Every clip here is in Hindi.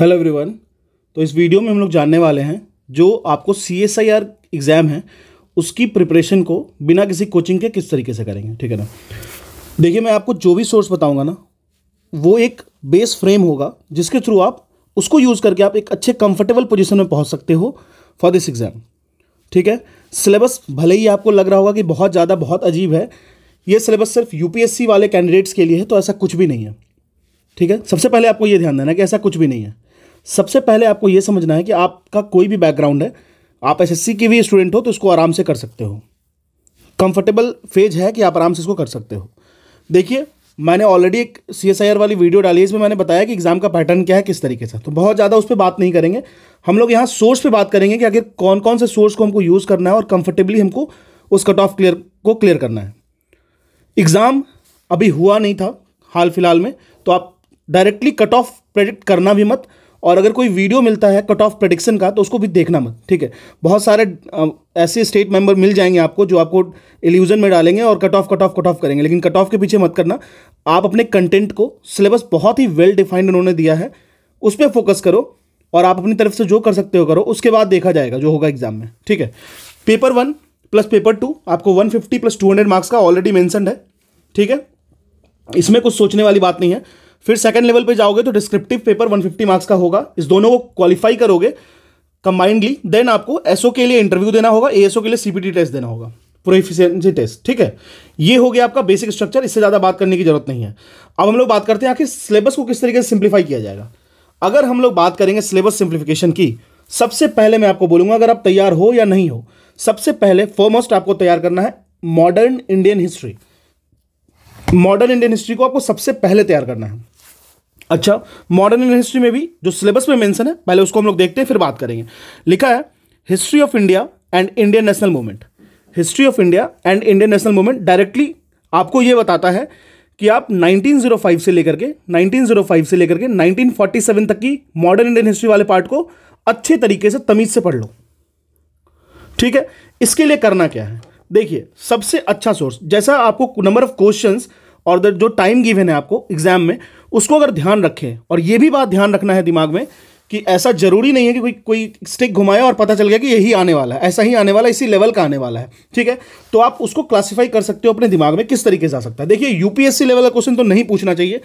हेलो एवरीवन तो इस वीडियो में हम लोग जानने वाले हैं जो आपको C S I R exam है उसकी प्रिपरेशन को बिना किसी कोचिंग के किस तरीके से करेंगे ठीक है ना देखिए मैं आपको जो भी सोर्स बताऊंगा ना वो एक बेस फ्रेम होगा जिसके थ्रू आप उसको यूज़ करके आप एक अच्छे कंफर्टेबल पोजीशन में पहुंच सकते हो फॉर दिस एग्ज़ाम ठीक है सिलेबस भले ही आपको लग रहा होगा कि बहुत ज़्यादा बहुत अजीब है ये सिलेबस सिर्फ यू वाले कैंडिडेट्स के लिए है तो ऐसा कुछ भी नहीं है ठीक है सबसे पहले आपको ये ध्यान देना कि ऐसा कुछ भी नहीं है सबसे पहले आपको ये समझना है कि आपका कोई भी बैकग्राउंड है आप एस के भी स्टूडेंट हो तो इसको आराम से कर सकते हो कंफर्टेबल फेज है कि आप आराम से इसको कर सकते हो देखिए मैंने ऑलरेडी एक सी एस आई आर वाली वीडियो डाली इसमें मैंने बताया कि एग्ज़ाम का पैटर्न क्या है किस तरीके से तो बहुत ज़्यादा उस पर बात नहीं करेंगे हम लोग यहाँ सोर्स पे बात करेंगे कि आखिर कौन कौन से सोर्स को हमको यूज़ करना है और कंफर्टेबली हमको उस कट ऑफ क्लियर को क्लियर करना है एग्ज़ाम अभी हुआ नहीं था हाल फिलहाल में तो आप डायरेक्टली कट ऑफ प्रेडिक्ट करना भी मत और अगर कोई वीडियो मिलता है कट ऑफ प्रडिक्शन का तो उसको भी देखना मत ठीक है बहुत सारे ऐसे स्टेट मेंबर मिल जाएंगे आपको जो आपको एल्यूजन में डालेंगे और cut off cut off cut off करेंगे लेकिन कट ऑफ के पीछे मत करना आप अपने कंटेंट को सिलेबस बहुत ही वेल डिफाइंड उन्होंने दिया है उस पर फोकस करो और आप अपनी तरफ से जो कर सकते हो करो उसके बाद देखा जाएगा जो होगा एग्जाम में ठीक है paper one plus paper two आपको one fifty plus two hundred marks का ऑलरेडी मैंसन है ठीक है इसमें कुछ सोचने वाली बात नहीं है फिर सेकंड लेवल पे जाओगे तो डिस्क्रिप्टिव पेपर 150 मार्क्स का होगा इस दोनों को क्वालिफाई करोगे कंबाइंडली देन आपको एसओ के लिए इंटरव्यू देना होगा एएसओ के लिए सीपीटी टेस्ट देना होगा प्रोफिशियंसी टेस्ट ठीक है ये हो गया आपका बेसिक स्ट्रक्चर इससे ज़्यादा बात करने की जरूरत नहीं है अब हम लोग बात करते हैं आखिर सिलेबस को किस तरीके से सिंप्लीफाई किया जाएगा अगर हम लोग बात करेंगे सिलेबस सिंप्लीफिकेशन की सबसे पहले मैं आपको बोलूंगा अगर आप तैयार हो या नहीं हो सबसे पहले फॉरमोस्ट आपको तैयार करना है modern Indian history modern Indian history को आपको सबसे पहले तैयार करना है अच्छा मॉडर्न इंडियन हिस्ट्री में भी जो सिलेबस में मेंशन है पहले उसको हम लोग देखते हैं फिर बात करेंगे लिखा है history of India and Indian national movement history of India and Indian national movement directly आपको ये बताता है कि आप 1905 से लेकर के 1905 से लेकर के 1947 तक की मॉडर्न इंडियन हिस्ट्री वाले पार्ट को अच्छे तरीके से तमीज से पढ़ लो ठीक है इसके लिए करना क्या है देखिए सबसे अच्छा सोर्स जैसा आपको नंबर ऑफ क्वेश्चंस और जो टाइम गिवन है आपको एग्जाम में उसको अगर ध्यान रखें और ये भी बात ध्यान रखना है दिमाग में कि ऐसा जरूरी नहीं है कि कोई कोई स्टिक घुमाया और पता चल गया कि यही आने वाला है ऐसा ही आने वाला है इसी लेवल का आने वाला है ठीक है तो आप उसको क्लासिफाई कर सकते हो अपने दिमाग में किस तरीके से जा सकता है देखिए यूपीएससी लेवल का क्वेश्चन तो नहीं पूछना चाहिए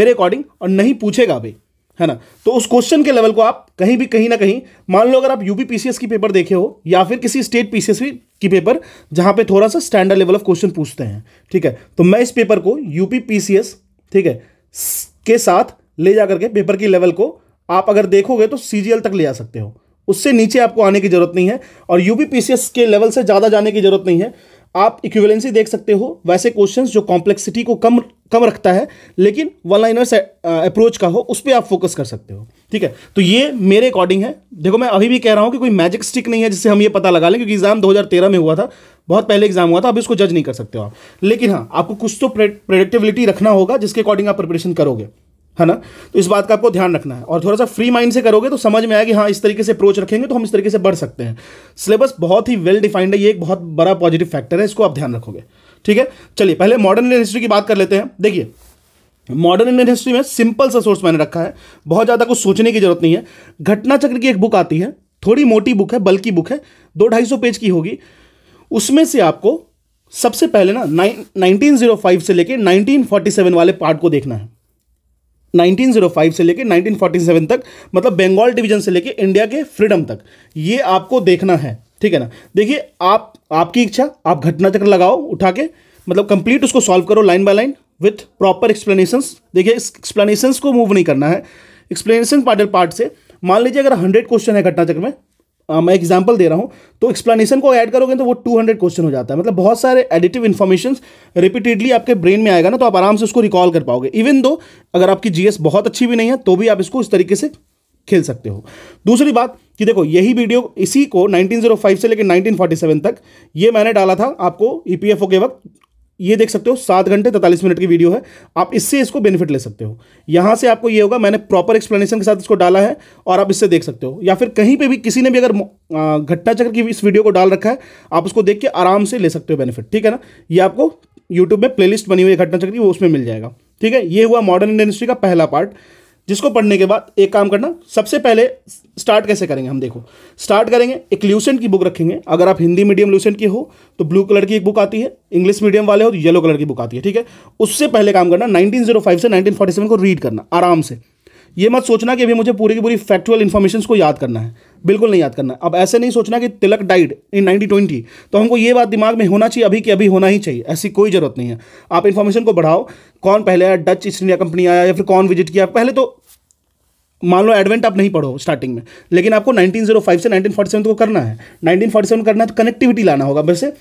मेरे अकॉर्डिंग और नहीं पूछेगा भी है ना तो उस क्वेश्चन के लेवल को आप कहीं भी कहीं ना कहीं मान लो अगर आप यूपी पीसीएस की पेपर देखे हो या फिर किसी स्टेट पीसीएस की पेपर जहां पे थोड़ा सा स्टैंडर्ड लेवल ऑफ क्वेश्चन पूछते हैं ठीक है तो मैं इस पेपर को यूपी पीसीएस ठीक है के साथ ले जा करके पेपर की लेवल को आप अगर देखोगे तो सी तक ले जा सकते हो उससे नीचे आपको आने की ज़रूरत नहीं है और यू के लेवल से ज़्यादा जाने की ज़रूरत नहीं है आप इक्विवेलेंसी देख सकते हो वैसे क्वेश्चंस जो कॉम्प्लेक्सिटी को कम कम रखता है लेकिन वन लाइनर्स अप्रोच का हो उस पर आप फोकस कर सकते हो ठीक है तो ये मेरे अकॉर्डिंग है देखो मैं अभी भी कह रहा हूँ कि कोई मैजिक स्टिक नहीं है जिससे हम ये पता लगा लें क्योंकि एग्जाम दो में हुआ था बहुत पहले एग्जाम हुआ था अब इसको जज नहीं कर सकते हो आप लेकिन हाँ आपको कुछ तो प्रोडक्टिविलिटी रखना होगा जिसके अकॉर्डिंग आप प्रिपरेशन करोगे है ना तो इस बात का आपको ध्यान रखना है और थोड़ा सा फ्री माइंड से करोगे तो समझ में आएगी हाँ इस तरीके से अप्रोच रखेंगे तो हम इस तरीके से बढ़ सकते हैं सिलेबस बहुत ही वेल डिफाइंड है ये एक बहुत बड़ा पॉजिटिव फैक्टर है इसको आप ध्यान रखोगे ठीक है चलिए पहले मॉडर्न इंडियन हिस्ट्री की बात कर लेते हैं देखिए मॉडर्न इंडियन हिस्ट्री में सिंपल सा सोर्स मैंने रखा है बहुत ज़्यादा कुछ सोचने की जरूरत नहीं है घटना चक्र की एक बुक आती है थोड़ी मोटी बुक है बल्कि बुक है दो ढाई सौ पेज की होगी उसमें से आपको सबसे पहले ना नाइनटीन जीरो फाइव से लेकर नाइनटीन फोर्टी सेवन वाले पार्ट को देखना है 1905 से लेकर 1947 तक मतलब बंगाल डिवीजन से लेकर इंडिया के फ्रीडम तक ये आपको देखना है ठीक है ना देखिए आप आपकी इच्छा आप घटना चक्र लगाओ उठा के मतलब कंप्लीट उसको सॉल्व करो line by line with proper explanation देखिए इस एक्सप्लेनेशन को मूव नहीं करना है एक्सप्लेनेशन पार्ट पार्ट से मान लीजिए अगर हंड्रेड क्वेश्चन है घटना चक्र में आ, मैं एग्जाम्पल दे रहा हूँ तो एक्सप्लेनेशन को ऐड करोगे तो वो 200 क्वेश्चन हो जाता है मतलब बहुत सारे एडिटिव इन्फॉर्मेशन रिपीटेडली आपके ब्रेन में आएगा ना तो आप आराम से उसको रिकॉल कर पाओगे इवन दो अगर आपकी जीएस बहुत अच्छी भी नहीं है तो भी आप इसको इस तरीके से खेल सकते हो दूसरी बात कि देखो यही वीडियो इसी को 1905 से लेकर 1947 तक ये मैंने डाला था आपको ईपीएफओ e के वक्त ये देख सकते हो सात घंटे तैतालीस मिनट की वीडियो है आप इससे इसको बेनिफिट ले सकते हो यहां से आपको ये होगा मैंने प्रॉपर एक्सप्लेनेशन के साथ इसको डाला है और आप इससे देख सकते हो या फिर कहीं पे भी किसी ने भी अगर घटना चक्र की इस वीडियो को डाल रखा है आप उसको देख के आराम से ले सकते हो बेनिफिट ठीक है ना ये आपको यूट्यूब में प्लेलिस्ट बनी हुई है घटना चक्र की वो उसमें मिल जाएगा ठीक है ये हुआ मॉडर्न इंडियन हिस्ट्री का पहला पार्ट जिसको पढ़ने के बाद एक काम करना सबसे पहले स्टार्ट कैसे करेंगे हम देखो स्टार्ट करेंगे एक ल्यूसेंट की बुक रखेंगे अगर आप हिंदी मीडियम ल्यूसेंट की हो तो ब्लू कलर की एक बुक आती है इंग्लिश मीडियम वाले हो तो येलो कलर की बुक आती है ठीक है उससे पहले काम करना 1905 से 1947 को रीड करना आराम से ये मत सोचना कि अभी मुझे पूरी की पूरी फैक्चुअल इन्फॉर्मेशन को याद करना है बिल्कुल नहीं याद करना अब ऐसे नहीं सोचना कि तिलक डाइड इन ट्वेंटी तो हमको ये बात दिमाग में होना चाहिए अभी कि अभी होना ही चाहिए ऐसी कोई ज़रूरत नहीं है आप इन्फॉर्मेशन को बढ़ाओ कौन पहले आया डच ईस्ट इंडिया कंपनी आया या फिर कौन विजिट किया पहले तो मान लो एडवेंट आप नहीं पढ़ो स्टार्टिंग में लेकिन आपको 1905 से 1947 को करना है 1947 करना है तो कनेक्टिविटी लाना होगा वैसे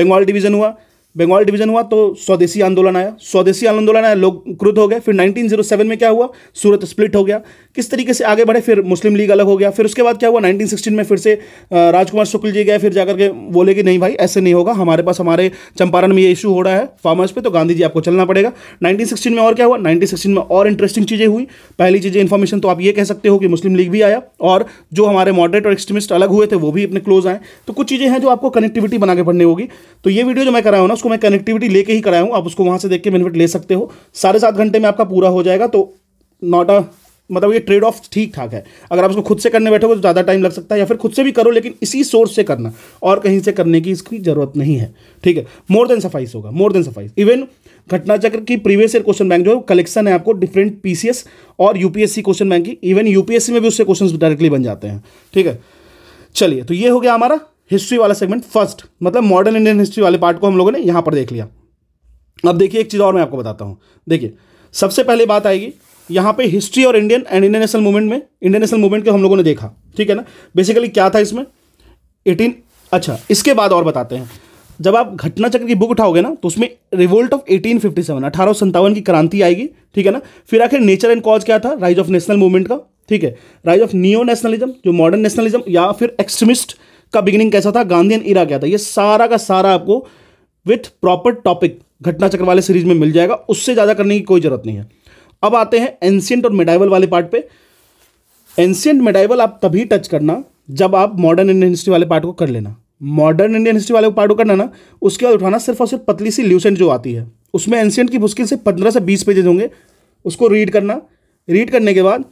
बंगाल डिवीजन हुआ बंगाल डिवीजन हुआ तो स्वदेशी आंदोलन आया स्वदेशी आंदोलन आया लोग क्रुद्ध हो गए फिर 1907 में क्या हुआ सूरत स्प्लिट हो गया किस तरीके से आगे बढ़े फिर मुस्लिम लीग अलग हो गया फिर उसके बाद क्या हुआ 1916 में फिर से राजकुमार शुक्ल जी गए फिर जाकर के बोले कि नहीं भाई ऐसे नहीं होगा हमारे पास हमारे चंपारण में ये इशू हो रहा है फार्मर्स पर तो गांधी जी आपको चलना पड़ेगा नाइनटीन में और क्या हुआ नाइनटीन में और इंटरेस्टिंग चीज़ें हुई पहली चीज़ें इन्फॉर्मेशन तो आप ये कह सकते हो कि मुस्लिम लीग भी आया और जो हमारे मॉडरेट और एक्सट्रीमिस्ट अलग हुए थे वो भी अपने क्लोज आए तो कुछ चीज़ें हैं जो आपको कनेक्टिविटी बना के पढ़नी होगी तो ये वीडियो जो मैं कराया हूँ ना उसको मैं कनेक्टिविटी लेके ही कराया हूँ आप उसको वहाँ से देख के बेनिफिट ले सकते हो साढ़े सात घंटे में आपका पूरा हो जाएगा तो नॉट अ मतलब ये ट्रेड ऑफ ठीक ठाक है अगर आप उसको खुद से करने बैठोगे तो ज़्यादा टाइम लग सकता है या फिर खुद से भी करो लेकिन इसी सोर्स से करना और कहीं से करने की इसकी ज़रूरत नहीं है ठीक है मोर देन सफाइस होगा more than suffice even Ghatna Chakra की प्रीवियस ईयर क्वेश्चन बैंक जो कलेक्शन है आपको डिफरेंट पीसीएस और यूपीएससी क्वेश्चन बैंक की इवन यूपीएससी में भी उससे क्वेश्चन डायरेक्टली बन जाते हैं ठीक है चलिए तो ये हो गया हमारा हिस्ट्री वाला सेगमेंट फर्स्ट मतलब मॉडर्न इंडियन हिस्ट्री वाले पार्ट को हम लोगों ने यहाँ पर देख लिया अब देखिए एक चीज़ और मैं आपको बताता हूँ देखिए सबसे पहले बात आएगी यहाँ पे हिस्ट्री और Indian and Indian national movement में इंडियन नेशनल मूवमेंट के हम लोगों ने देखा ठीक है ना बेसिकली क्या था इसमें एटीन अच्छा इसके बाद और बताते हैं जब आप घटना चक्र की बुक उठाओगे ना तो उसमें revolt of eighteen fifty seven अठारह सौ की क्रांति आएगी ठीक है ना फिर आखिर नेचर एंड कॉज क्या था राइज ऑफ नेशनल मूवमेंट का ठीक है राइज ऑफ नियो नेशनलिज्म जो मॉडर्न नेशनलिज्म या फिर एक्सट्रीमिस्ट का बिगिनिंग कैसा था गांधीन इरा क्या था ये सारा का सारा आपको विथ प्रॉपर टॉपिक घटना चक्र वाले सीरीज में मिल जाएगा उससे ज़्यादा करने की कोई ज़रूरत नहीं है अब आते हैं एंशियंट और मेडाइवल वाले पार्ट पे एंशियंट मेडाइवल आप तभी टच करना जब आप मॉडर्न इंडियन हिस्ट्री वाले पार्ट को कर लेना मॉडर्न इंडियन हिस्ट्री वाले पार्ट को करना ना उसके बाद उठाना सिर्फ और सिर्फ पतली सी ल्यूसेंट जो आती है उसमें एंशियंट की मुश्किल से पंद्रह से बीस पेजेज होंगे उसको रीड करना रीड करने के बाद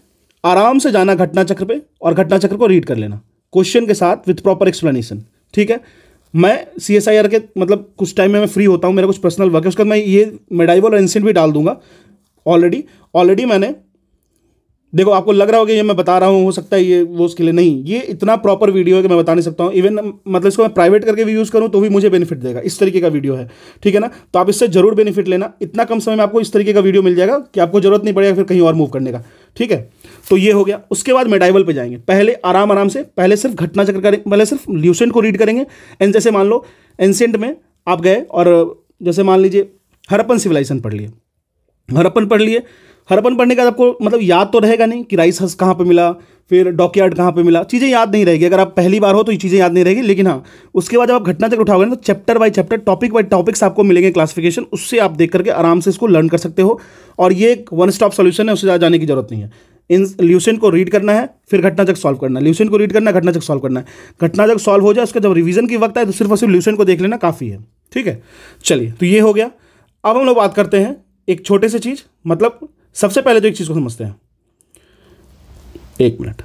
आराम से जाना घटना चक्र पे और घटना चक्र को रीड कर लेना क्वेश्चन के साथ विथ प्रॉपर एक्सप्लेनेशन ठीक है मैं सी एस आई आर के मतलब कुछ टाइम में मैं फ्री होता हूँ मेरा कुछ पर्सनल वर्क है उसके बाद मैं ये मेडाइवल और इंसेंट भी डाल दूंगा ऑलरेडी ऑलरेडी मैंने देखो आपको लग रहा होगा ये मैं बता रहा हूँ हो सकता है ये वो उसके लिए नहीं ये इतना प्रॉपर वीडियो है कि मैं बता नहीं सकता हूँ इवन मतलब इसको मैं प्राइवेट करके भी यूज़ करूँ तो भी मुझे बेनिफिट देगा इस तरीके का वीडियो है ठीक है ना तो आप इससे जरूर बेनिफिट लेना इतना कम समय में आपको इस तरीके का वीडियो मिल जाएगा कि आपको जरूरत नहीं पड़ेगा फिर कहीं और मूव करने का ठीक है तो ये हो गया उसके बाद मेडाइवल पे जाएंगे पहले आराम आराम से पहले सिर्फ घटना चक्र करें पहले सिर्फ ल्यूसेंट को रीड करेंगे एंड जैसे मान लो एंसेंट में आप गए और जैसे मान लीजिए हरपन सिविलाइजेशन पढ़ लिए हरपन पढ़ लिए हरपन पढ़ने का आपको मतलब याद तो रहेगा नहीं कि राइस हस कहाँ पर मिला फिर यार्ड कहाँ पर मिला चीज़ें याद नहीं रहेगी अगर आप पहली बार हो तो ये चीज़ें याद नहीं रहेगी लेकिन हाँ उसके बाद जब आप घटना चक्र उठाओगे ना तो chapter by chapter topic by topics आपको मिलेंगे क्लासिफिकेशन उससे आप देख करके आराम से इसको लर्न कर सकते हो और ये एक वन स्टॉप सोल्यूशन है उससे जाने की जरूरत नहीं है इन ल्यूसेंट को रीड करना है फिर घटना जग सॉल्व करना है ल्यूसेंट को रीड करना है जग सॉल्व करना है घटना जग सॉल्व हो जाए उसका जब रिवीजन की वक्त आए तो सिर्फ और सिर्फ ल्यूसेंट को देख लेना काफ़ी है ठीक है चलिए तो ये हो गया अब हम लोग बात करते हैं एक छोटे से चीज़ मतलब सबसे पहले तो एक चीज़ को समझते हैं एक मिनट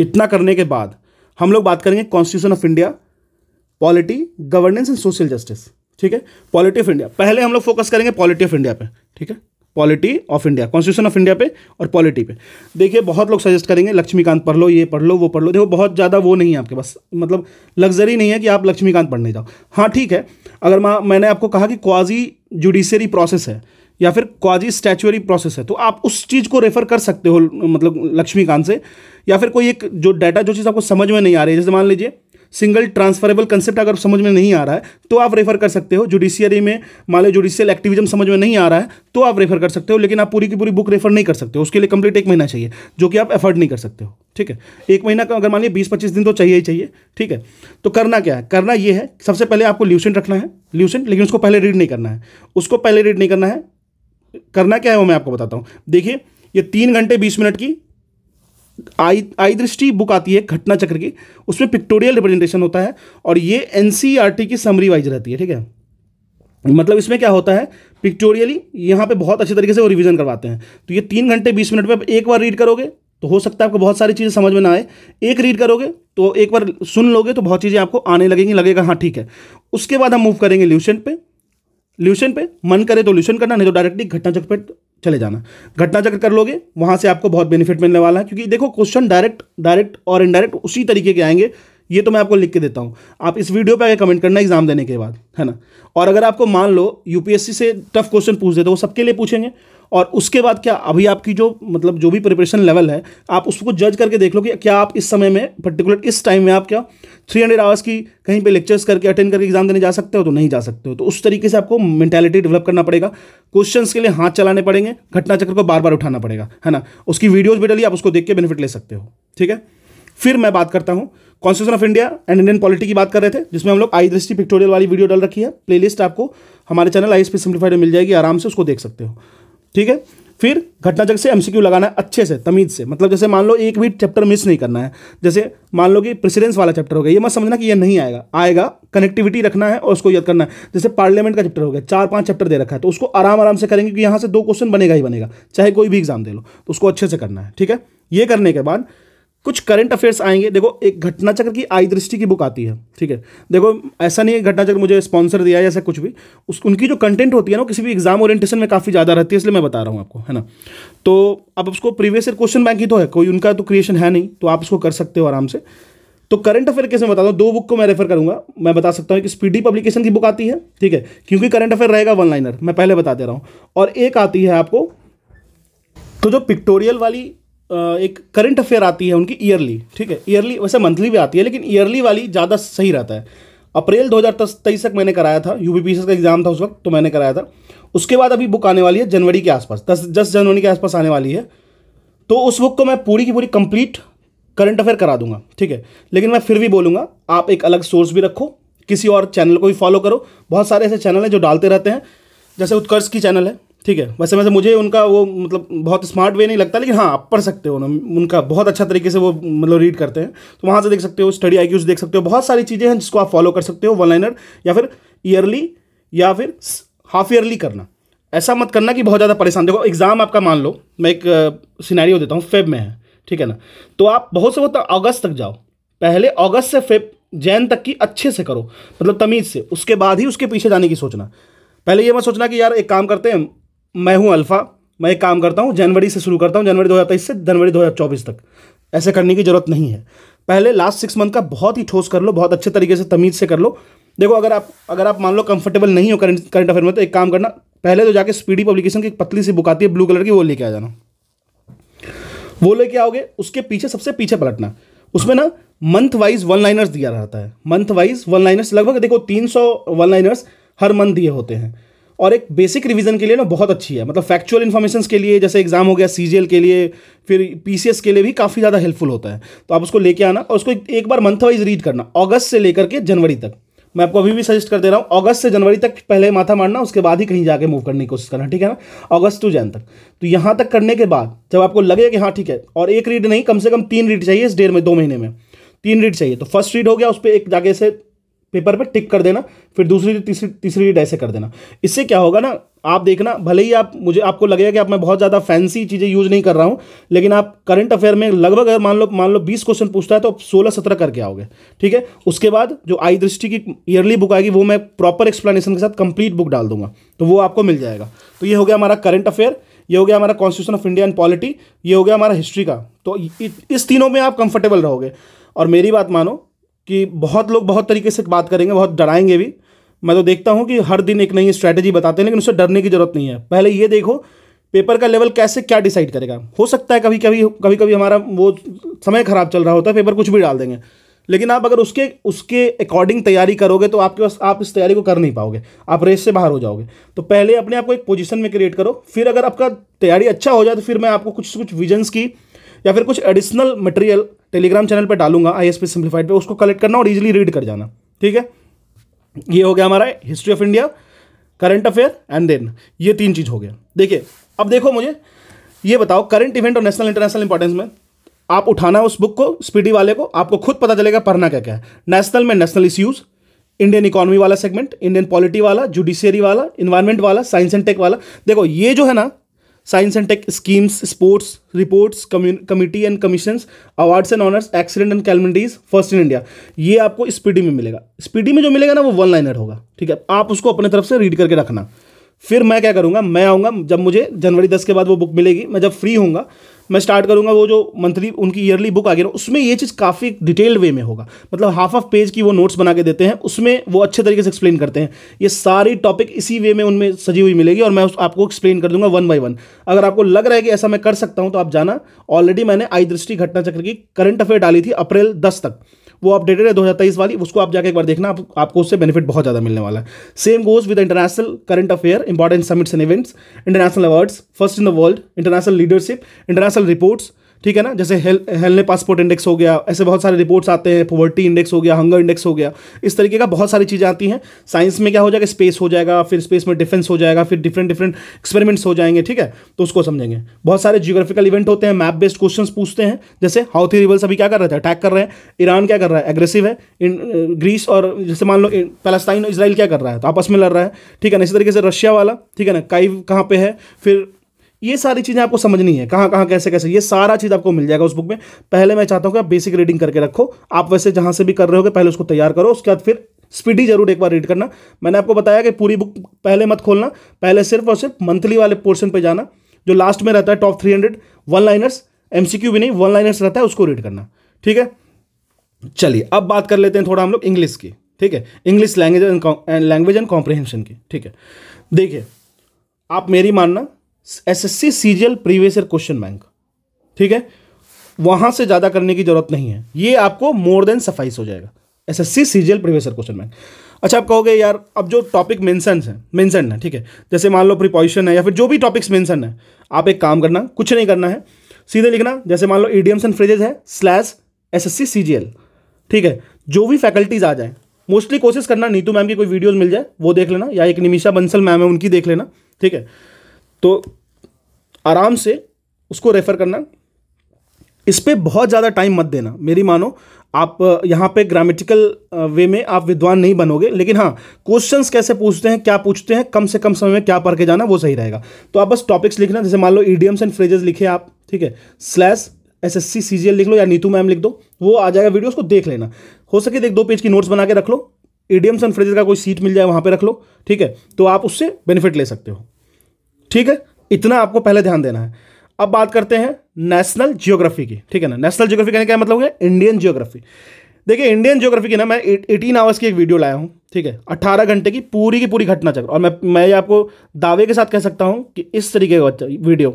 इतना करने के बाद हम लोग बात करेंगे constitution of India polity governance and social justice ठीक है पॉलिटी ऑफ इंडिया पहले हम लोग फोकस करेंगे पॉलिटी ऑफ इंडिया पे ठीक है polity of India constitution of India पे और पॉलिटी पे देखिए बहुत लोग सजेस्ट करेंगे लक्ष्मीकांत पढ़ लो ये पढ़ लो वो पढ़ लो देखो बहुत ज़्यादा वो नहीं है आपके पास मतलब लग्जरी नहीं है कि आप लक्ष्मीकांत पढ़ने जाओ हाँ ठीक है अगर मैं मैंने आपको कहा कि क्वाजी जुडिशरी प्रोसेस है या फिर क्वाजी स्टैचुअरी प्रोसेस है तो आप उस चीज़ को रेफर कर सकते हो मतलब लक्ष्मीकांत से या फिर कोई एक जो डाटा जो चीज़ आपको समझ में नहीं आ रही है जैसे मान लीजिए सिंगल ट्रांसफरेबल कंसेप्ट अगर समझ में नहीं आ रहा है तो आप रेफर कर सकते हो जुडिशियरी में मान लो जुडिशियल एक्टिविज्म समझ में नहीं आ रहा है तो आप रेफर कर सकते हो लेकिन आप पूरी की पूरी बुक रेफर नहीं कर सकते हो उसके लिए कंप्लीट एक महीना चाहिए जो कि आप एफर्ड नहीं कर सकते हो ठीक है एक महीना का अगर मान लीजिए बीस पच्चीस दिन तो चाहिए ही चाहिए ठीक है तो करना क्या है करना ये है सबसे पहले आपको ल्यूसेंट रखना है ल्यूसेंट लेकिन उसको पहले रीड नहीं करना है उसको पहले रीड नहीं करना है करना क्या है वो मैं आपको बताता हूँ देखिए ये तीन घंटे बीस मिनट की आई आई दृष्टि बुक आती है घटना चक्र की उसमें पिक्टोरियल रिप्रेजेंटेशन होता है और ये एन e की समरी वाइज रहती है ठीक है मतलब इसमें क्या होता है पिक्टोरियली यहाँ पे बहुत अच्छे तरीके से वो रिवीजन करवाते हैं तो ये तीन घंटे बीस मिनट में एक बार रीड करोगे तो हो सकता है आपको बहुत सारी चीज़ें समझ में ना आए एक रीड करोगे तो एक बार सुन लोगे तो बहुत चीज़ें आपको आने लगेंगी लगेगा हाँ ठीक है उसके बाद हम मूव करेंगे ल्यूशन पे ल्यूशन पे मन करे तो ल्यूशन करना नहीं तो डायरेक्टली घटना चक्र पर चले जाना घटना चक्र कर लोगे वहाँ से आपको बहुत बेनिफिट मिलने वाला है क्योंकि देखो क्वेश्चन डायरेक्ट डायरेक्ट और इनडायरेक्ट उसी तरीके के आएंगे ये तो मैं आपको लिख के देता हूँ आप इस वीडियो पे आगे कमेंट करना एग्जाम देने के बाद है ना और अगर आपको मान लो यूपीएससी से टफ क्वेश्चन पूछ देते वो सबके लिए पूछेंगे और उसके बाद क्या अभी आपकी जो मतलब जो भी प्रिपरेशन लेवल है आप उसको जज करके देख लो कि क्या आप इस समय में पर्टिकुलर इस टाइम में आप क्या थ्री हंड्रेड आवर्स की कहीं पे लेक्चर्स करके अटेंड करके एग्जाम देने जा सकते हो तो नहीं जा सकते हो तो उस तरीके से आपको मेंटेलिटी डेवलप करना पड़ेगा क्वेश्चंस के लिए हाथ चलाने पड़ेंगे घटना चक्र को बार बार उठाना पड़ेगा है ना उसकी वीडियोज़ भी डाली आप उसको देख के बेनिफिट ले सकते हो ठीक है फिर मैं बात करता हूँ constitution of India and Indian polity की बात कर रहे थे जिसमें हम लोग आई दृष्टि पिक्टोरियल वाली वीडियो डाल रखी है प्लेलिस्ट आपको हमारे चैनल आई एस पी में मिल जाएगी आराम से उसको देख सकते हो ठीक है फिर घटनाचक्र से एमसीक्यू लगाना है अच्छे से तमीज से मतलब जैसे मान लो एक भी चैप्टर मिस नहीं करना है जैसे मान लो कि प्रेसिडेंस वाला चैप्टर हो गया ये मत समझना कि ये नहीं आएगा आएगा कनेक्टिविटी रखना है और उसको याद करना है जैसे पार्लियामेंट का चैप्टर हो गया चार पांच चैप्टर दे रखा है तो उसको आराम आराम से करेंगे कि यहाँ से दो क्वेश्चन बनेगा ही बनेगा चाहे कोई भी एग्जाम दे लो तो उसको अच्छे से करना है ठीक है ये करने के बाद कुछ करंट अफेयर्स आएंगे देखो एक घटना चक्र की आई दृष्टि की बुक आती है ठीक है देखो ऐसा नहीं है घटना चक्र मुझे स्पॉन्सर दिया है ऐसा कुछ भी उस उनकी जो कंटेंट होती है ना किसी भी एग्जाम ओरिएंटेशन में काफ़ी ज़्यादा रहती है इसलिए मैं बता रहा हूँ आपको है ना तो आप उसको प्रीवियस ईयर क्वेश्चन बैंक ही तो है कोई उनका तो क्रिएशन है नहीं तो आप उसको कर सकते हो आराम से तो करंट अफेयर कैसे मैं बताता दो बुक को मैं रेफर करूंगा मैं बता सकता हूँ कि स्पीडी पब्लिकेशन की बुक आती है ठीक है क्योंकि करंट अफेयर रहेगा वन लाइनर मैं पहले बता दे रहा हूँ और एक आती है आपको तो जो पिक्टोरियल वाली एक करंट अफेयर आती है उनकी ईयरली ठीक है ईयरली वैसे मंथली भी आती है लेकिन ईयरली वाली ज़्यादा सही रहता है अप्रैल दो तक मैंने कराया था यू का एग्ज़ाम था उस वक्त तो मैंने कराया था उसके बाद अभी बुक आने वाली है जनवरी के आसपास दस दस जनवरी के आसपास आने वाली है तो उस बुक को मैं पूरी की पूरी कंप्लीट करंट अफेयर करा दूंगा ठीक है लेकिन मैं फिर भी बोलूँगा आप एक अलग सोर्स भी रखो किसी और चैनल को भी फॉलो करो बहुत सारे ऐसे चैनल हैं जो डालते रहते हैं जैसे उत्कर्ष की चैनल है ठीक है वैसे वैसे मुझे उनका वो मतलब बहुत स्मार्ट वे नहीं लगता लेकिन हाँ आप पढ़ सकते हो ना उनका बहुत अच्छा तरीके से वो मतलब रीड करते हैं तो वहाँ से देख सकते हो स्टडी आई देख सकते हो बहुत सारी चीज़ें हैं जिसको आप फॉलो कर सकते हो वन लाइनर या फिर ईयरली या फिर हाफ ईयरली करना ऐसा मत करना कि बहुत ज़्यादा परेशान देखो एग्ज़ाम आपका मान लो मैं एक सिनारियो देता हूँ फेब में है ठीक है ना तो आप बहुत से बहुत अगस्त तक जाओ पहले अगस्त से फेब जैन तक की अच्छे से करो मतलब तमीज़ से उसके बाद ही उसके पीछे जाने की सोचना पहले ये मत सोचना कि यार एक काम करते हैं मैं हूँ अल्फ़ा मैं एक काम करता हूँ जनवरी से शुरू करता हूँ जनवरी तेईस से जनवरी चौबीस तक ऐसे करने की ज़रूरत नहीं है पहले लास्ट सिक्स मंथ का बहुत ही ठोस कर लो बहुत अच्छे तरीके से तमीज़ से कर लो देखो अगर आप अगर आप मान लो कंफर्टेबल नहीं हो करंट करंट अफेयर में तो एक काम करना पहले तो जाके स्पीडी पब्लिकेशन की पतली सी बुक आती है ब्लू कलर की वो लेके आ जाना वो लेके आओगे उसके पीछे सबसे पीछे पलटना उसमें ना मंथ वाइज वन लाइनर्स दिया रहता है मंथ वाइज वन लाइनर्स लगभग देखो तीन सौ वन लाइनर्स हर मंथ दिए होते हैं और एक बेसिक रिवीजन के लिए ना बहुत अच्छी है मतलब फैक्चुअल इन्फॉर्मेशन के लिए जैसे एग्जाम हो गया सी के लिए फिर पी के लिए भी काफ़ी ज़्यादा हेल्पफुल होता है तो आप उसको लेके आना और उसको एक बार मंथ वाइज रीड करना अगस्त से लेकर के जनवरी तक मैं आपको अभी भी सजेस्ट कर दे रहा हूँ अगस्त से जनवरी तक पहले माथा मारना उसके बाद ही कहीं जाके मूव करने की कोशिश करना ठीक है ना अगस्त टू जैन तक तो यहाँ तक करने के बाद जब आपको लगे कि हाँ ठीक है और एक रीड नहीं कम से कम तीन रीड चाहिए इस डेढ़ में दो महीने में तीन रीड चाहिए तो फर्स्ट रीड हो गया उस पर एक जाके से पेपर पर टिक कर देना फिर दूसरी तीसरी तीसरी रीड ऐसे कर देना इससे क्या होगा ना आप देखना भले ही आप मुझे आपको लगेगा कि आप मैं बहुत ज़्यादा फैंसी चीज़ें यूज नहीं कर रहा हूँ लेकिन आप करंट अफेयर में लगभग अगर मान लो मान लो बीस क्वेश्चन पूछता है तो आप सोलह सत्रह करके आओगे ठीक है उसके बाद जो आई दृष्टि की ईयरली बुक आएगी वो मैं प्रॉपर एक्सप्लेनेशन के साथ कंप्लीट बुक डाल दूंगा तो वो आपको मिल जाएगा तो ये हो गया हमारा करंट अफेयर ये हो गया हमारा constitution of India and polity ये हो गया हमारा हिस्ट्री का तो इस तीनों में आप कंफर्टेबल रहोगे और मेरी बात मानो कि बहुत लोग बहुत तरीके से बात करेंगे बहुत डराएंगे भी मैं तो देखता हूँ कि हर दिन एक नई स्ट्रैटेजी बताते हैं लेकिन उससे डरने की जरूरत नहीं है पहले ये देखो पेपर का लेवल कैसे क्या डिसाइड करेगा हो सकता है कभी कभी कभी कभी हमारा वो समय ख़राब चल रहा होता है पेपर कुछ भी डाल देंगे लेकिन आप अगर उसके उसके अकॉर्डिंग तैयारी करोगे तो आपके पास आप इस तैयारी को कर नहीं पाओगे आप रेस से बाहर हो जाओगे तो पहले अपने आप को एक पोजीशन में क्रिएट करो फिर अगर आपका तैयारी अच्छा हो जाए तो फिर मैं आपको कुछ कुछ विजन्स की या फिर कुछ एडिशनल मटेरियल टेलीग्राम चैनल पर डालूंगा आई एस पी सिंप्लीफाइड पर उसको कलेक्ट करना और ईजिली रीड कर जाना ठीक है ये हो गया हमारा history of India current affair and then ये तीन चीज़ हो गया देखिए अब देखो मुझे ये बताओ करंट इवेंट और नेशनल इंटरनेशनल इंपॉर्टेंस में आप उठाना है उस बुक को स्पीडी वाले को आपको खुद पता चलेगा पढ़ना क्या क्या है नेशनल में नेशनल इश्यूज़ इंडियन इकोनॉमी वाला सेगमेंट इंडियन पॉलिटी वाला जुडिशियरी वाला इन्वायरमेंट वाला साइंस एंड टेक वाला देखो ये जो है ना science and tech schemes sports reports committee and commission awards and honours accident and calamities first in India ये आपको स्पीडी में मिलेगा स्पीडी में जो मिलेगा ना वो वन लाइनर होगा ठीक है आप उसको अपने तरफ से रीड करके रखना फिर मैं क्या करूँगा मैं आऊँगा जब मुझे जनवरी दस के बाद वो बुक मिलेगी मैं जब फ्री हूँगा मैं स्टार्ट करूँगा वो जो मंथली उनकी ईयरली बुक आ गई उसमें ये चीज़ काफ़ी डिटेल्ड वे में होगा मतलब हाफ ऑफ पेज की वो नोट्स बना के देते हैं उसमें वो अच्छे तरीके से एक्सप्लेन करते हैं ये सारी टॉपिक इसी वे में उनमें सजी हुई मिलेगी और मैं आपको एक्सप्लेन कर दूंगा वन बाई वन अगर आपको लग रहा है कि ऐसा मैं कर सकता हूँ तो आप जाना ऑलरेडी मैंने आई दृष्टि घटना चक्र की करंट अफेयर डाली थी अप्रैल दस तक वो अपडेटेड है दो हज़ार तेईस वाली उसको आप जाकर एक बार देखना आप, आपको उससे बेनिफिट बहुत ज़्यादा मिलने वाला है same goes with international current affair important summits and events international awards first in the world international leadership international reports ठीक है ना जैसे हेल्थ पासपोर्ट इंडेक्स हो गया ऐसे बहुत सारे रिपोर्ट्स आते हैं पॉवर्टी इंडेक्स हो गया हंगर इंडेक्स हो गया इस तरीके का बहुत सारी चीज़ें आती हैं साइंस में क्या हो जाएगा स्पेस हो जाएगा फिर स्पेस में डिफेंस हो जाएगा फिर डिफरेंट डिफरेंट एक्सपेरिमेंट्स हो जाएंगे ठीक है तो उसको समझेंगे बहुत सारे जियोग्राफिकल इवेंट होते हैं मैप बेस्ड क्वेश्चन पूछते हैं जैसे हाउथी रिवल्स अभी क्या कर रहे थे अटैक कर रहे हैं ईरान क्या कर रहा है एग्रेसिव है ग्रीस uh, और जैसे मान लो पैलेस्टाइन और इसराइल क्या कर रहा है तो आपस में लड़ रहा है ठीक है ना इसी तरीके से रशिया वाला ठीक है ना काइव कहाँ पे है फिर ये सारी चीज़ें आपको समझनी है कहां कहां कैसे कैसे ये सारा चीज़ आपको मिल जाएगा उस बुक में पहले मैं चाहता हूं कि आप बेसिक रीडिंग करके रखो आप वैसे जहां से भी कर रहे हो पहले उसको तैयार करो उसके बाद फिर स्पीडी जरूर एक बार रीड करना मैंने आपको बताया कि पूरी बुक पहले मत खोलना पहले सिर्फ और सिर्फ मंथली वाले पोर्शन पे जाना जो लास्ट में रहता है top three hundred one liners MCQ भी नहीं वन लाइनर्स रहता है उसको रीड करना ठीक है चलिए अब बात कर लेते हैं थोड़ा हम लोग इंग्लिश की ठीक है English language and language and comprehension की ठीक है देखिए आप मेरी मानना SSC CGL previous year question bank ठीक है वहां से ज़्यादा करने की जरूरत नहीं है ये आपको मोर देन सफाइस हो जाएगा S S C CGL previous year question bank अच्छा आप कहोगे यार अब जो टॉपिक मेंशन है मेंशन है ठीक है जैसे मान लो प्रिपॉजिशन है या फिर जो भी टॉपिक्स मेंशन है आप एक काम करना कुछ नहीं करना है सीधे लिखना जैसे मान लो ईडीएम्स एंड फ्रेजेज है slash S S C C ठीक है जो भी फैकल्टीज आ जाए मोस्टली कोशिश करना नीतू मैम की कोई वीडियोज मिल जाए वो देख लेना या एक निमिषा बंसल मैम है उनकी देख लेना ठीक है तो आराम से उसको रेफ़र करना इस पर बहुत ज़्यादा टाइम मत देना मेरी मानो आप यहाँ पे ग्रामेटिकल वे में आप विद्वान नहीं बनोगे लेकिन हाँ क्वेश्चंस कैसे पूछते हैं क्या पूछते हैं कम से कम समय में क्या पढ़ के जाना वो सही रहेगा तो आप बस टॉपिक्स लिखना जैसे मान लो ईडियम्स एंड फ्रेजेस लिखे आप ठीक है slash S S C C लिख लो या नीतू मैम लिख दो वो आ जाएगा वीडियो उसको देख लेना हो सके तो एक दो पेज की नोट्स बना के रख लो ईडियम्स एंड फ्रेजेस का कोई सीट मिल जाए वहाँ पर रख लो ठीक है तो आप उससे बेनिफिट ले सकते हो ठीक है इतना आपको पहले ध्यान देना है अब बात करते हैं नेशनल जियोग्राफी की ठीक है ना नेशनल जियोग्राफी कहने का मतलब है इंडियन जियोग्राफी देखिए इंडियन जियोग्राफी की ना मैं एटीन आवर्स की एक वीडियो लाया हूँ ठीक है अट्ठारह घंटे की पूरी की पूरी घटना चक्र और मैं मैं ये आपको दावे के साथ कह सकता हूँ कि इस तरीके का वीडियो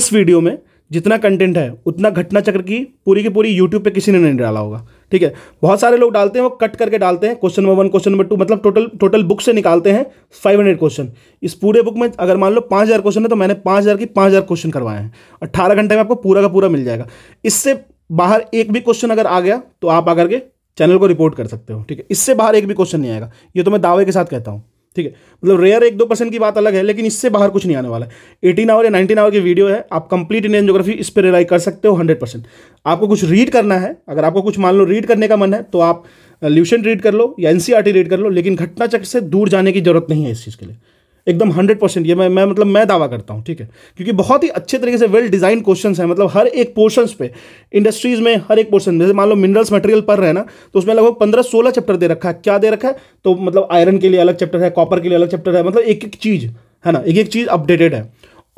इस वीडियो में जितना कंटेंट है उतना घटना चक्र की पूरी की पूरी यूट्यूब पर किसी ने नहीं डाला होगा ठीक है बहुत सारे लोग डालते हैं वो कट करके डालते हैं question number one question number two मतलब टोटल टोटल बुक से निकालते हैं फाइव हंड्रेड क्वेश्चन इस पूरे बुक में अगर मान लो पाँच हज़ार क्वेश्चन है तो मैंने पाँच हज़ार की पाँच हज़ार क्वेश्चन करवाए हैं अट्ठारह घंटे में आपको पूरा का पूरा मिल जाएगा इससे बाहर एक भी क्वेश्चन अगर आ गया तो आप आकर के चैनल को रिपोर्ट कर सकते हो ठीक है इससे बाहर एक भी क्वेश्चन नहीं आएगा ये तो मैं दावे के साथ कहता हूँ ठीक है मतलब रेयर एक दो परसेंट की बात अलग है लेकिन इससे बाहर कुछ नहीं आने वाला है एटीन आवर या नाइनटीन आवर की वीडियो है आप कंप्लीट इंडियन जोग्राफी इस पर रिलाई कर सकते हो हंड्रेड परसेंट आपको कुछ रीड करना है अगर आपको कुछ मान लो रीड करने का मन है तो आप ल्यूशन रीड कर लो या एनसीआरटी रीड e कर लो लेकिन घटना चक्र से दूर जाने की जरूरत नहीं है इस चीज़ के लिए एकदम हंड्रेड परसेंट ये मैं मैं मतलब मैं दावा करता हूँ ठीक है क्योंकि बहुत ही अच्छे तरीके से वेल डिजाइन क्वेश्चन हैं मतलब हर एक पोर्शन पे इंडस्ट्रीज में हर एक पोर्शन जैसे मान लो मिनरल्स मटेरियल पर रहे ना तो उसमें लगभग पंद्रह सोलह चैप्टर दे रखा है क्या दे रखा है तो मतलब आयरन के लिए अलग चैप्टर है कॉपर के लिए अलग चैप्टर है मतलब एक एक चीज़ है ना एक एक चीज़ अपडेटेड है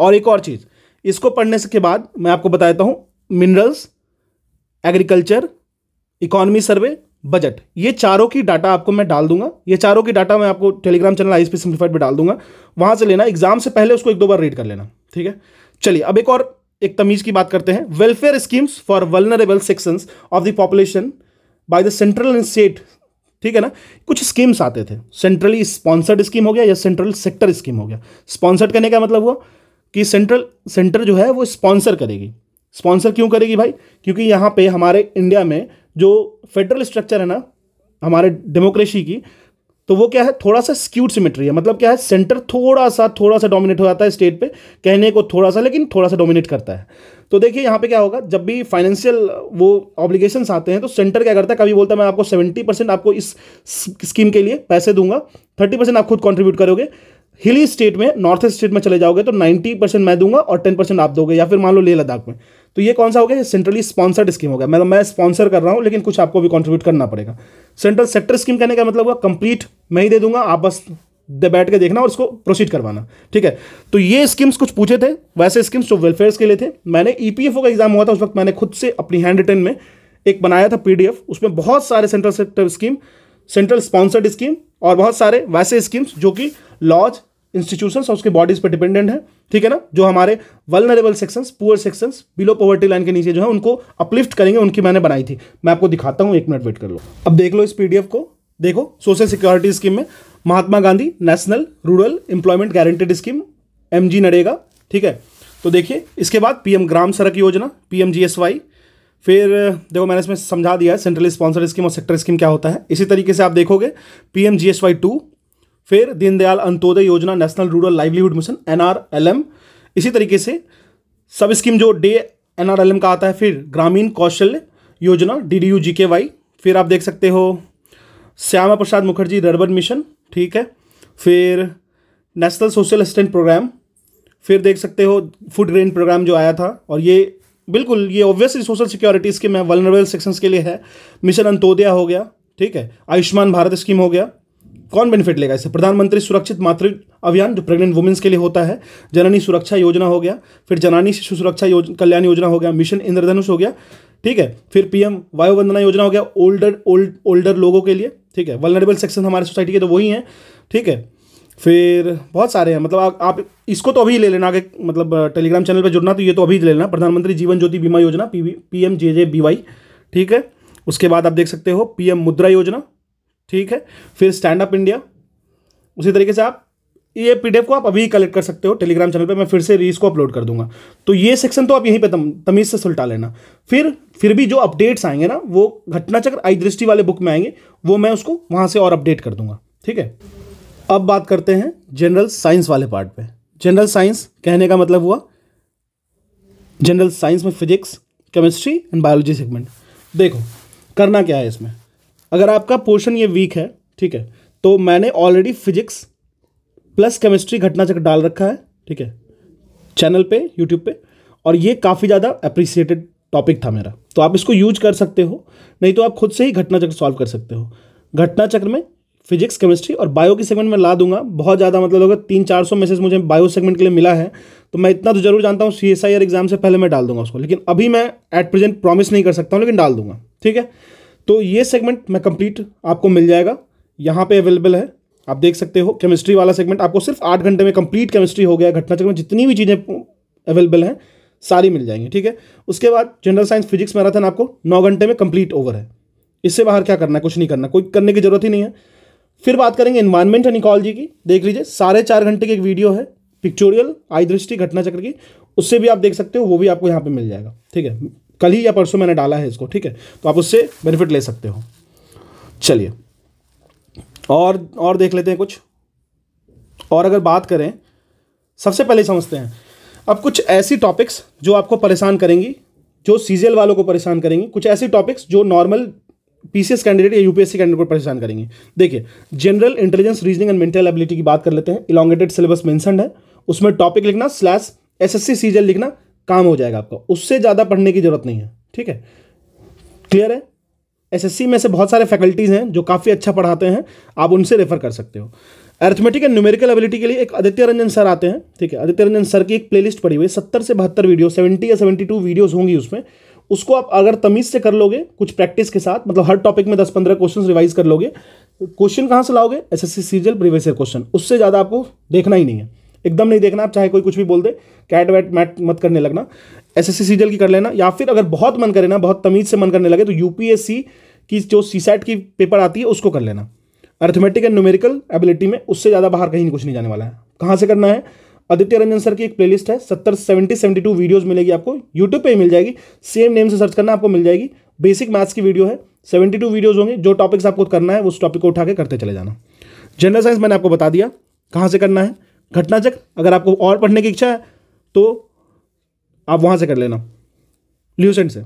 और एक और चीज़ इसको पढ़ने के बाद मैं आपको बताता हूँ minerals agriculture economy survey budget ये चारों की डाटा आपको मैं डाल दूंगा ये चारों की डाटा मैं आपको Telegram channel I S P डाल दूंगा वहां से लेना एग्जाम से पहले उसको एक दो बार रीड कर लेना ठीक है चलिए अब एक और एक तमीज़ की बात करते हैं welfare schemes for vulnerable section of the population by the central and state ठीक है ना कुछ स्कीम्स आते थे सेंट्रली स्पॉन्सर्ड स्कीम हो गया या सेंट्रल सेक्टर स्कीम हो गया स्पॉन्सर्ड करने का मतलब हुआ कि सेंट्रल सेंटर जो है वो स्पॉन्सर करेगी स्पॉन्सर क्यों करेगी भाई क्योंकि यहाँ पे हमारे इंडिया में जो फेडरल स्ट्रक्चर है ना हमारे डेमोक्रेसी की तो वो क्या है थोड़ा सा स्क्यूड सिमेट्री है मतलब क्या है सेंटर थोड़ा सा थोड़ा सा डोमिनेट हो जाता है स्टेट पे कहने को थोड़ा सा लेकिन थोड़ा सा डोमिनेट करता है तो देखिए यहाँ पे क्या होगा जब भी फाइनेंशियल वो ऑब्लिगेशन आते हैं तो सेंटर क्या करता है कभी बोलता है मैं आपको सेवेंटी परसेंट आपको इस स्कीम के लिए पैसे दूंगा थर्टी परसेंट आप खुद कॉन्ट्रीब्यूट करोगे हिली स्टेट में नॉर्थ ईस्ट स्टेट में चले जाओगे तो नाइन्टी परसेंट मैं दूंगा और टेन परसेंट आप दोगे या फिर मान लो लेह लद्दाख में तो ये कौन सा हो गया सेंट्रली स्पॉन्सर्ड स्कीम हो गया मतलब मैं स्पॉन्सर कर रहा हूँ लेकिन कुछ आपको भी कॉन्ट्रीब्यूट करना पड़ेगा सेंट्रल सेक्टर स्कीम कहने का मतलब हुआ कंप्लीट मैं ही दे दूंगा आप बस दे बैठ के देखना और उसको प्रोसीड करवाना ठीक है तो ये स्कीम्स कुछ पूछे थे वैसे स्कीम्स जो वेलफेयर्स के लिए थे मैंने ई e का एग्जाम हुआ था उस वक्त मैंने खुद से अपनी हैंड रिटन में एक बनाया था पी उसमें बहुत सारे central sector scheme central sponsored scheme और बहुत सारे वैसे स्कीम्स जो कि लॉज इंस्टीट्यूशन और उसके बॉडीज पर डिपेंडेंट है ठीक है ना जो हमारे vulnerable sections poor sections below poverty line के नीचे जो है उनको अपलिफ्ट करेंगे उनकी मैंने बनाई थी मैं आपको दिखाता हूँ एक मिनट वेट कर लो अब देख लो इस पीडीएफ को देखो सोशल सिक्योरिटी स्कीम में Mahatma Gandhi national rural employment guaranteed scheme M G नड़ेगा ठीक है तो देखिए इसके बाद पीएम ग्राम सड़क योजना पीएम वाई फिर देखो मैंने इसमें समझा दिया है सेंट्रल स्पॉन्सर स्कीम और सेक्टर स्कीम क्या होता है इसी तरीके से आप देखोगे P M G S Y two फिर Deendayal Antyodaya Yojana national rural livelihood mission N इसी तरीके से सब स्कीम जो डे एन का आता है फिर ग्रामीण कौशल योजना डी डी यू जी के वाई फिर आप देख सकते हो श्यामा प्रसाद मुखर्जी रर्बन मिशन ठीक है फिर नेशनल सोशल असिस्टेंट प्रोग्राम फिर देख सकते हो फूड ग्रेन प्रोग्राम जो आया था और ये बिल्कुल ये ऑब्वियसली सोशल सिक्योरिटी स्कीम है वलनरेबल सेक्शंस के लिए है मिशन अंत्योदय हो गया ठीक है आयुष्मान भारत स्कीम हो गया कौन बेनिफिट लेगा इससे प्रधानमंत्री सुरक्षित मातृ अभियान जो प्रेग्नेंट वुमेंस के लिए होता है जननी सुरक्षा योजना हो गया फिर जननी शिशु सुरक्षा योज, कल्याण योजना हो गया मिशन इंद्रधनुष हो गया ठीक है फिर पीएम वायु वंदना योजना हो गया ओल्डर ओल्ड ओल्डर लोगों के लिए ठीक है वलनरेबल सेक्शन हमारे सोसाइटी के तो वही हैं ठीक है फिर बहुत सारे हैं मतलब आ, आप इसको तो अभी ले लेना आगे मतलब टेलीग्राम चैनल पर जुड़ना तो ये तो अभी ले लेना प्रधानमंत्री जीवन Jyoti Bima Yojana P P M J J B Y ठीक है उसके बाद आप देख सकते हो पीएम मुद्रा योजना ठीक है फिर स्टैंड अप इंडिया उसी तरीके से आप ये पीडीएफ को आप अभी कलेक्ट कर सकते हो टेलीग्राम चैनल पे मैं फिर से रीस को अपलोड कर दूंगा तो ये सेक्शन तो आप यहीं पे तम, तमीज से सुलटा लेना फिर फिर भी जो अपडेट्स आएंगे ना वो घटनाचक्र आई दृष्टि वाले बुक में आएंगे वो मैं उसको वहाँ से और अपडेट कर दूंगा ठीक है अब बात करते हैं जनरल साइंस वाले पार्ट पे जनरल साइंस कहने का मतलब हुआ जनरल साइंस में physics chemistry and biology segment देखो करना क्या है इसमें अगर आपका पोर्शन ये वीक है ठीक है तो मैंने ऑलरेडी फिजिक्स प्लस केमिस्ट्री घटना चक्र डाल रखा है ठीक है चैनल पे यूट्यूब पे और ये काफ़ी ज़्यादा अप्रिसिएटेड टॉपिक था मेरा तो आप इसको यूज कर सकते हो नहीं तो आप खुद से ही घटना चक्र सॉल्व कर सकते हो घटना चक्र में फिजिक्स केमिस्ट्री और बायो के सेगमेंट में ला दूंगा बहुत ज़्यादा मतलब अगर तीन चार सौ मैसेज मुझे बायो सेगमेंट के लिए मिला है तो मैं इतना तो जरूर जानता हूँ सी एस आई एग्जाम से पहले मैं डाल दूंगा उसको लेकिन अभी मैं एट प्रेजेंट प्रॉमिस नहीं कर सकता हूँ लेकिन डाल दूंगा ठीक है तो ये सेगमेंट मैं कंप्लीट आपको मिल जाएगा यहाँ पे अवेलेबल है आप देख सकते हो केमिस्ट्री वाला सेगमेंट आपको सिर्फ आठ घंटे में कंप्लीट केमिस्ट्री हो गया घटनाचक्र में जितनी भी चीज़ें अवेलेबल हैं सारी मिल जाएंगी ठीक है उसके बाद जनरल साइंस फिजिक्स मैराथन आपको नौ घंटे में कंप्लीट ओवर है इससे बाहर क्या करना है कुछ नहीं करना कोई करने की जरूरत ही नहीं है फिर बात करेंगे इन्वायरमेंट एंड इकोलॉजी की देख लीजिए साढ़े चार घंटे की एक वीडियो है पिक्चोरियल आई दृष्टि घटना चक्र की उससे भी आप देख सकते हो वो भी आपको यहाँ पे मिल जाएगा ठीक है कल ही या परसों मैंने डाला है इसको ठीक है तो आप उससे बेनिफिट ले सकते हो चलिए और और देख लेते हैं कुछ और अगर बात करें सबसे पहले समझते हैं अब कुछ ऐसी टॉपिक्स जो आपको परेशान करेंगी जो सीजीएल वालों को परेशान करेंगी कुछ ऐसी टॉपिक्स जो नॉर्मल पीसीएस कैंडिडेट या यूपीएससी कैंडिडेट को परेशान करेंगे देखिए general intelligence reasoning and mental ability की बात कर लेते हैं इलांगेटेड सिलेबस मेंशन है उसमें टॉपिक लिखना स्लैश सी सीजीएल लिखना काम हो जाएगा आपका उससे ज़्यादा पढ़ने की ज़रूरत नहीं है ठीक है क्लियर है एसएससी में से बहुत सारे फैकल्टीज़ हैं जो काफ़ी अच्छा पढ़ाते हैं आप उनसे रेफ़र कर सकते हो एर्थमेटिक एंड न्यूमेरिकल एबिलिटी के लिए एक आदित्य रंजन सर आते हैं ठीक है आदित्य रंजन सर की एक प्लेलिस्ट पड़ी हुई सत्तर से बहत्तर वीडियो सेवेंटी या सेवेंटी टू वीडियोज़ होंगी उसमें उसको आप अगर तमीज़ से कर लोगे कुछ प्रैक्टिस के साथ मतलब हर टॉपिक में दस पंद्रह क्वेश्चन रिवाइज कर लोगे क्वेश्चन कहाँ से लाओगे S S C CGL previous year question उससे ज़्यादा आपको देखना ही नहीं है एकदम नहीं देखना आप चाहे कोई कुछ भी बोल दे कैट वैट मैट मत करने लगना एस एस सी की कर लेना या फिर अगर बहुत मन करे ना बहुत तमीज़ से मन करने लगे तो यूपीएससी की जो सी की पेपर आती है उसको कर लेना अर्थमेटिक एंड न्यूमेरिकल एबिलिटी में उससे ज़्यादा बाहर कहीं कुछ नहीं जाने वाला है कहाँ से करना है आदित्य रंजन सर की एक प्लेलिस्ट है सत्तर सेवेंटी सेवेंटी टू वीडियोज़ मिलेगी आपको यूट्यूब पे ही मिल जाएगी सेम नेम से सर्च करना आपको मिल जाएगी बेसिक मैथ्स की वीडियो है सेवेंटी टू वीडियोज़ होंगे जो टॉपिक्स आपको करना है उस टॉपिक को उठा के करते चले जाना जनरल साइंस मैंने आपको बता दिया कहाँ से करना है घटनाचक अगर आपको और पढ़ने की इच्छा है तो आप वहां से कर लेना ल्यूसेंट से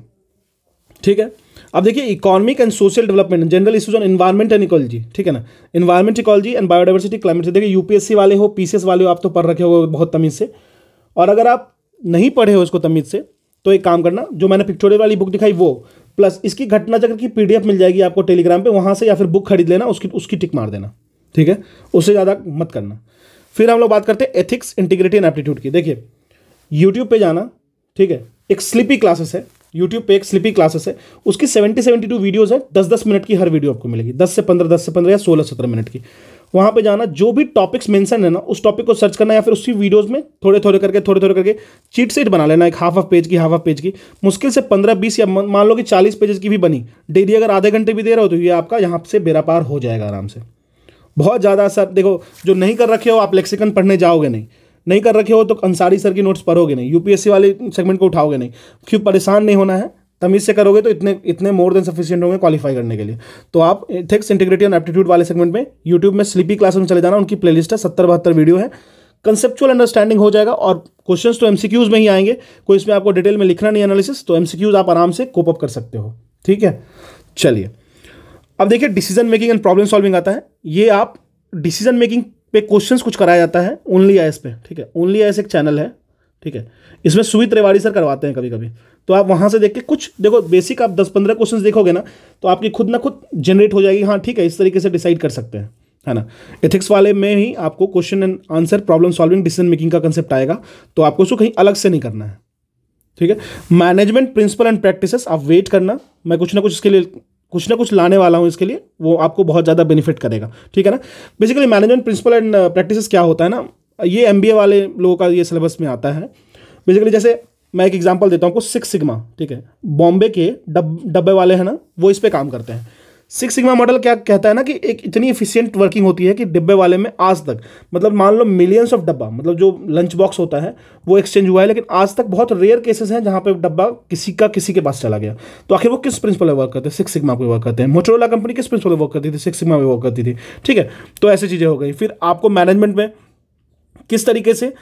ठीक है अब देखिए economic and social development general issues on environment and ecology ठीक है ना environment ecology and biodiversity climate देखिए यूपीएससी वाले हो पीसीएस वाले हो आप तो पढ़ रखे हो बहुत तमीज़ से और अगर आप नहीं पढ़े हो इसको तमीज़ से तो एक काम करना जो मैंने पिक्टोरियल वाली बुक दिखाई वो प्लस इसकी घटना चक्र की पीडीएफ मिल जाएगी आपको टेलीग्राम पे वहाँ से या फिर बुक खरीद लेना उसकी उसकी टिक मार देना ठीक है उससे ज़्यादा मत करना फिर हम लोग बात करते हैं एथिक्स इंटीग्रिटी एंड एप्टीट्यूड की देखिए यूट्यूब पे जाना ठीक है एक स्लिपी क्लासेस है यूट्यूब पे एक स्लिपी क्लासेस है उसकी सेवेंटी सेवेंटी टू वीडियोज़ है दस दस मिनट की हर वीडियो आपको मिलेगी दस से पंद्रह दस से पंद्रह या सोलह सत्रह मिनट की वहाँ पे जाना जो भी टॉपिक्स मेंशन है ना उस टॉपिक को सर्च करना या फिर उसी वीडियोस में थोड़े थोड़े करके थोड़े थोड़े करके चीट सीट बना लेना एक हाफ ऑफ पेज की हाफ ऑफ पेज की मुश्किल से पंद्रह बीस या मान लो कि चालीस पेजेस की भी बनी डेली अगर आधे घंटे भी दे रहे हो तो ये आपका यहाँ से बेरा पार हो जाएगा आराम से बहुत ज़्यादा सर देखो जो नहीं कर रखे हो आप लेक्सिकन पढ़ने जाओगे नहीं नहीं कर रखे हो तो अंसारी सर की नोट्स पढ़ोगे नहीं यूपीएससी वाले सेगमेंट को उठाओगे नहीं क्यों परेशान नहीं होना है तमीज़ से करोगे तो इतने इतने मोर देन सफिशियंट होंगे क्वालिफाई करने के लिए तो आप थिक्स इंटीग्रिटी एंड एप्टीट्यूड वाले सेगमेंट में यूट्यूब में स्लीपी क्लास में चले जाना उनकी प्ले है सत्तर बहत्तर वीडियो है कंसेप्चुअल अंडरस्टैंडिंग हो जाएगा और क्वेश्चंस तो एमसीक्यूज में ही आएंगे कोई इसमें आपको डिटेल में लिखना नहीं एनालिसिस तो एमसीक्यूज आप आराम से कोप अप कर सकते हो ठीक है चलिए अब देखिए decision making and problem solving आता है ये आप डिसीजन मेकिंग पे क्वेश्चंस कुछ कराया जाता है ओनली आई पे ठीक है ओनली आई एक चैनल है ठीक है इसमें सुमित रेवाड़ी सर करवाते हैं कभी कभी तो आप वहाँ से देख के कुछ देखो बेसिक आप दस पंद्रह क्वेश्चन देखोगे ना तो आपकी खुद ना खुद जनरेट हो जाएगी हाँ ठीक है इस तरीके से डिसाइड कर सकते हैं है ना एथिक्स वाले में ही आपको question and answer problem solving decision making का कंसेप्ट आएगा तो आपको उसको कहीं अलग से नहीं करना है ठीक है मैनेजमेंट प्रिंसिपल एंड प्रैक्टिसेस आप वेट करना मैं कुछ ना कुछ इसके लिए कुछ ना कुछ लाने वाला हूँ इसके लिए वो आपको बहुत ज़्यादा बेनिफिट करेगा ठीक है ना basically management principle and practice क्या होता है ना ये एम वाले लोगों का ये सिलेबस में आता है बेसिकली जैसे मैं एक एग्जाम्पल देता हूँ आपको सिक्स सिग्मा ठीक है बॉम्बे के डब डब्बे वाले हैं ना वो इस पर काम करते हैं सिक्स सिग्मा मॉडल क्या कहता है ना कि एक इतनी इफिशियंट वर्किंग होती है कि डिब्बे वाले में आज तक मतलब मान लो मिलियंस ऑफ डब्बा मतलब जो लंच बॉक्स होता है वो एक्सचेंज हुआ है लेकिन आज तक बहुत रेयर केसेस हैं जहां पे डब्बा किसी का किसी के पास चला गया तो आखिर वो किस प्रिंसिपल वर्क करते हैं सिक्स सिग्मा पे वर्क करते हैं मोटरोला कंपनी किस प्रिंसिपल वर्क करती थी सिक्स सिग्मा पे वर्क करती थी ठीक है तो ऐसी चीज़ें हो गई फिर आपको मैनेजमेंट में किस तरीके से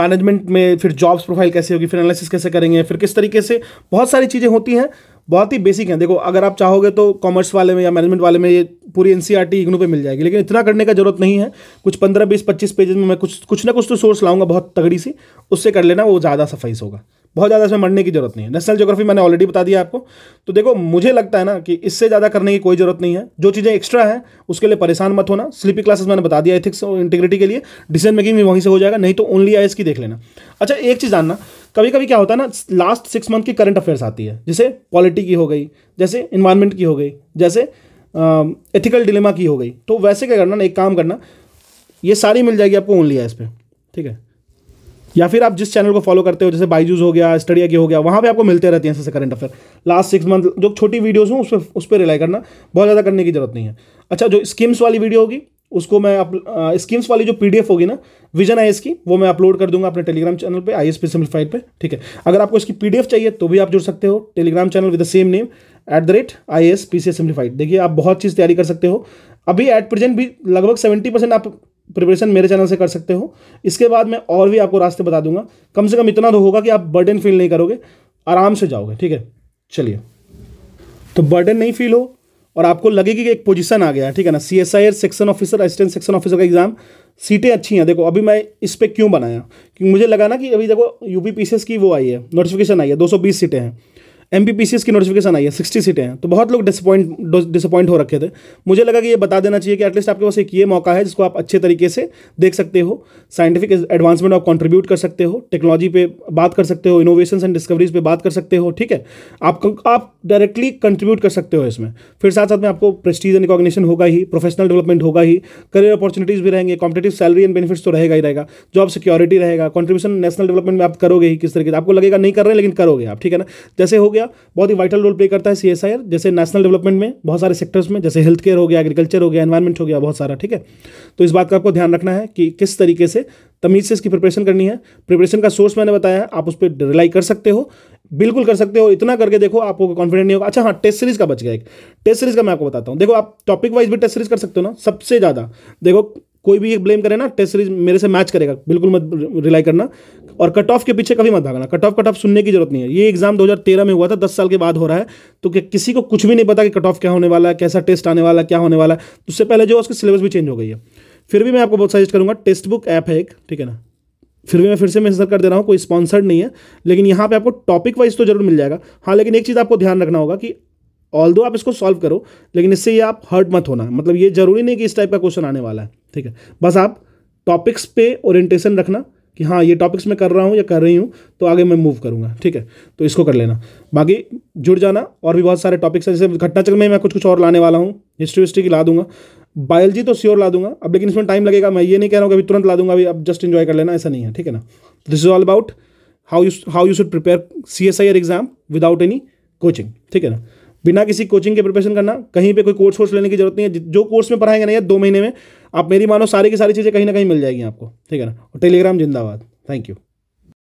मैनेजमेंट में फिर जॉब्स प्रोफाइल कैसे होगी फिर एनालिसिस कैसे करेंगे फिर किस तरीके से बहुत सारी चीज़ें होती हैं बहुत ही बेसिक हैं देखो अगर आप चाहोगे तो कॉमर्स वाले में या मैनेजमेंट वाले में ये पूरी एन सी आर टी पर मिल जाएगी लेकिन इतना करने का जरूरत नहीं है कुछ पंद्रह बीस पच्चीस पेजेस में मैं कुछ कुछ ना कुछ तो सोर्स लाऊंगा बहुत तगड़ी सी उससे कर लेना वो ज़्यादा सफाइस होगा बहुत ज़्यादा इसमें मरने की जरूरत नहीं है नेशनल जोग्राफी मैंने ऑलरेडी बता दिया आपको तो देखो मुझे लगता है ना कि इससे ज़्यादा करने की कोई ज़रूरत नहीं है जो चीज़ें एक्स्ट्रा है उसके लिए परेशान मत होना स्लीपी क्लासेस मैंने बता दिया एथिक्स और इंटीग्रिटी के लिए डिसीजन मेकिंग भी वहीं से हो जाएगा नहीं तो ओनली आई की देख लेना अच्छा एक चीज़ जानना कभी कभी क्या होता है ना लास्ट सिक्स मंथ की करंट अफेयर्स आती है जैसे पॉलिटी की हो गई जैसे इन्वायरमेंट की हो गई जैसे एथिकल डिलेमा की हो गई तो वैसे क्या करना ना एक काम करना ये सारी मिल जाएगी आपको ओनली एस पे ठीक है या फिर आप जिस चैनल को फॉलो करते हो जैसे बाइजूज हो गया स्टडिया की हो गया वहाँ पे आपको मिलते रहते हैं ऐसे current affair last six month जो छोटी वीडियोज़ हों उस पर उस पर रिलाई करना बहुत ज़्यादा करने की जरूरत नहीं है अच्छा जो स्कीम्स वाली वीडियो होगी उसको मैं अप स्कीम्स वाली जो पीडीएफ होगी ना विजन आई की वो मैं अपलोड कर दूंगा अपने टेलीग्राम चैनल पे आई एस पी सिम्प्लीफाइड पे ठीक है अगर आपको इसकी पीडीएफ चाहिए तो भी आप जुड़ सकते हो Telegram channel with the same name at the rate I S P C देखिए आप बहुत चीज़ तैयारी कर सकते हो अभी एट प्रेजेंट भी लगभग सेवेंटी परसेंट आप प्रिपरेशन मेरे चैनल से कर सकते हो इसके बाद मैं और भी आपको रास्ते बता दूंगा कम से कम इतना तो होगा कि आप बर्डन फील नहीं करोगे आराम से जाओगे ठीक है चलिए तो बर्डन नहीं फील हो और आपको लगेगी कि एक पोजीशन आ गया ठीक है ना C S I S section officer assistant section officer का एग्जाम सीटें अच्छी हैं देखो अभी मैं इस पर क्यों बनाया क्योंकि मुझे लगा ना कि अभी देखो यू पी पी की वो आई है नोटिफिकेशन आई है दो सीटें हैं एम की नोटिफिकेशन आई है सिक्सटी सीटें हैं तो बहुत लोग डिसअपॉइंट डिसअपॉइंट हो रखे थे मुझे लगा कि ये बता देना चाहिए कि एटलीस्ट आपके पास एक ये मौका है जिसको आप अच्छे तरीके से देख सकते हो साइंटिफिक एडवांसमेंट आप कॉन्ट्रीब्यूट कर सकते हो टेक्नोलॉजी पे बात कर सकते हो इनोवेशन एंड डिस्कवरीज पर बात कर सकते हो ठीक है आप आप डायरेक्टली कंट्रीब्यूट कर सकते हो इसमें फिर साथ साथ में आपको प्रेस्टीज एंड रिकॉग्निशन होगा ही प्रोफेशनल डेवलपमेंट होगा ही करियर अपॉर्चुनिटीज़ भी रहेंगे कॉम्पिटेटिव सैलरी एंड बेनिफिट्स तो रहेगा ही रहेगा जॉब सिक्योरिटी रहेगा कॉन्ट्रीब्यूशन नेशनल डेवलपमेंट में आप करोगे ही किस तरीके से आपको लगेगा नहीं कर रहे हैं लेकिन करोगे आप ठीक है ना जैसे हो गया बहुत ही वाइटल रोल प्ले करता है सी जैसे नेशनल डेवलपमेंट में बहुत सारे सेक्टर्स में जैसे हेल्थ केयर हो गया एग्रीकल्चर हो गया एनवायरमेंट हो गया बहुत सारा ठीक है तो इस बात का आपको ध्यान रखना है कि किस तरीके से तमीज़ से इसकी प्रिपरेशन करनी है प्रिपरेशन का सोर्स मैंने बताया आप उस पर रिलाई कर सकते हो बिल्कुल कर सकते हो इतना करके देखो आपको कॉन्फिडेंट नहीं होगा अच्छा हाँ टेस्ट सीरीज का बच गया एक टेस्ट सीरीज का मैं आपको बताता हूँ देखो आप टॉपिक वाइज भी टेस्ट सीरीज कर सकते हो ना सबसे ज़्यादा देखो कोई भी एक ब्लेम करे ना टेस्ट सीरीज मेरे से मैच करेगा बिल्कुल मत रिलाई करना और कट ऑफ के पीछे कभी मत भागना कट ऑफ कट ऑफ सुनने की जरूरत नहीं है ये एग्जाम 2013 में हुआ था दस साल के बाद हो रहा है तो कि किसी को कुछ भी नहीं पता कि कट ऑफ क्या होने वाला है कैसा टेस्ट आने वाला है क्या होने वाला है तो उससे पहले जो उसकी सिलेबस भी चेंज हो गई है फिर भी मैं आपको बहुत सजेस्ट करूँगा टेक्स्ट बुक ऐप है एक ठीक है ना फिर भी मैं फिर से मैसेज कर दे रहा हूँ कोई स्पॉन्सर्ड नहीं है लेकिन यहाँ पे आपको टॉपिक वाइज तो जरूर मिल जाएगा हाँ लेकिन एक चीज़ आपको ध्यान रखना होगा कि ऑल आप इसको सॉल्व करो लेकिन इससे ये आप हर्ट मत होना मतलब ये जरूरी नहीं कि इस टाइप का क्वेश्चन आने वाला है ठीक है बस आप टॉपिक्स पे ओरिएंटेशन रखना कि हाँ ये टॉपिक्स मैं कर रहा हूँ या कर रही हूँ तो आगे मैं मूव करूँगा ठीक है तो इसको कर लेना बाकी जुड़ जाना और भी बहुत सारे टॉपिक्स हैं जैसे घटनाचक में मैं कुछ कुछ और लाने वाला हूँ हिस्ट्री विस्ट्री की ला दूंगा बायोलॉजी तो श्योर ला दूंगा अब लेकिन इसमें टाइम लगेगा मैं ये नहीं कह रहा हूँ कि अभी तुरंत ला दूंगा अभी अब जस्ट इन्जॉय कर लेना ऐसा नहीं है ठीक है ना this is all about how you how you should prepare C S I R exam without any coaching ठीक है ना बिना किसी कोचिंग के प्रिपरेशन करना कहीं पे कोई कोर्स वोर्स लेने की जरूरत नहीं है जो कोर्स में पढ़ाएंगे ना यार दो महीने में आप मेरी मानो सारी की सारी चीज़ें कहीं ना कहीं मिल जाएगी आपको ठीक है ना टेलीग्राम जिंदाबाद थैंक यू